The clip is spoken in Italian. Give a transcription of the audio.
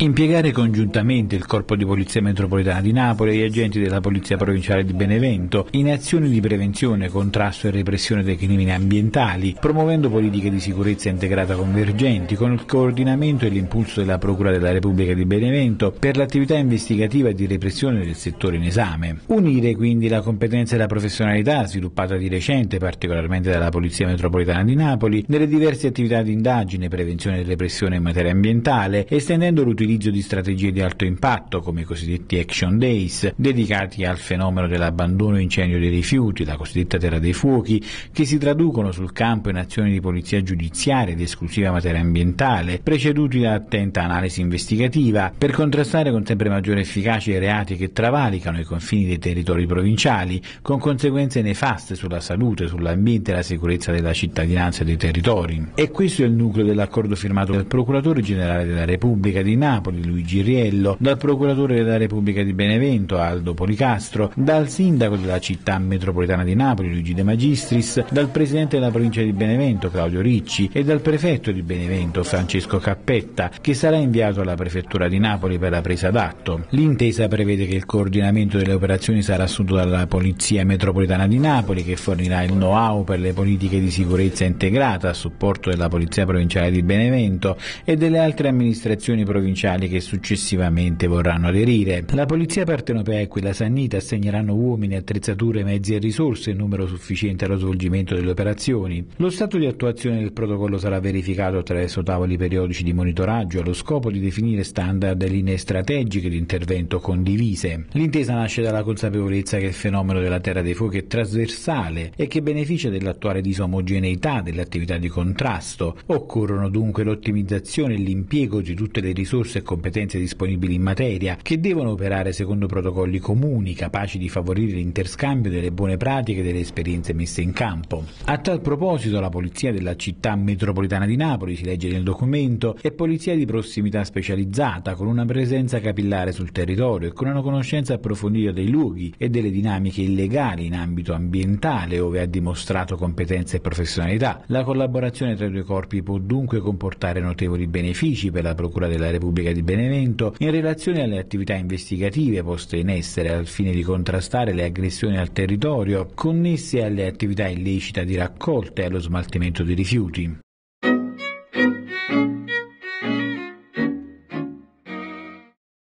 Impiegare congiuntamente il Corpo di Polizia Metropolitana di Napoli e gli agenti della Polizia Provinciale di Benevento in azioni di prevenzione, contrasto e repressione dei crimini ambientali, promuovendo politiche di sicurezza integrata convergenti con il coordinamento e l'impulso della Procura della Repubblica di Benevento per l'attività investigativa e di repressione del settore in esame. Unire quindi la competenza e la professionalità sviluppata di recente particolarmente dalla Polizia Metropolitana di Napoli nelle diverse attività di indagine, prevenzione e repressione in materia ambientale, estendendo l'utilizzo l'utilizzo di strategie di alto impatto, come i cosiddetti Action Days, dedicati al fenomeno dell'abbandono e incendio dei rifiuti, la cosiddetta terra dei fuochi, che si traducono sul campo in azioni di polizia giudiziaria ed esclusiva materia ambientale, preceduti da attenta analisi investigativa, per contrastare con sempre maggiore efficacia i reati che travalicano i confini dei territori provinciali, con conseguenze nefaste sulla salute, sull'ambiente e la sicurezza della cittadinanza e dei territori. E questo è il nucleo dell'accordo firmato dal Procuratore Generale della Repubblica di Napoli Napoli Luigi Riello, dal procuratore della Repubblica di Benevento Aldo Policastro, dal sindaco della città metropolitana di Napoli Luigi De Magistris, dal presidente della provincia di Benevento Claudio Ricci e dal prefetto di Benevento Francesco Cappetta, che sarà inviato alla prefettura di Napoli per la presa d'atto. L'intesa prevede che il coordinamento delle operazioni sarà assunto dalla Polizia Metropolitana di Napoli, che fornirà il know-how per le politiche di sicurezza integrata a supporto della Polizia Provinciale di Benevento e delle altre amministrazioni provinciali ufficiali che successivamente vorranno aderire. La polizia partenopea e quella sannita assegneranno uomini, attrezzature, mezzi e risorse in numero sufficiente allo svolgimento delle operazioni. Lo stato di attuazione del protocollo sarà verificato attraverso tavoli periodici di monitoraggio allo scopo di definire standard e linee strategiche di intervento condivise. L'intesa nasce dalla consapevolezza che il fenomeno della terra dei fuochi è trasversale e che beneficia dell'attuale disomogeneità delle attività di contrasto. Occorrono dunque l'ottimizzazione e l'impiego di tutte le risorse e competenze disponibili in materia, che devono operare secondo protocolli comuni capaci di favorire l'interscambio delle buone pratiche e delle esperienze messe in campo. A tal proposito la Polizia della città metropolitana di Napoli, si legge nel documento, è polizia di prossimità specializzata, con una presenza capillare sul territorio e con una conoscenza approfondita dei luoghi e delle dinamiche illegali in ambito ambientale, ove ha dimostrato competenze e professionalità. La collaborazione tra i due corpi può dunque comportare notevoli benefici per la Procura della Repubblica Biblioteca di Benevento in relazione alle attività investigative poste in essere al fine di contrastare le aggressioni al territorio connesse alle attività illecite di raccolta e allo smaltimento di rifiuti.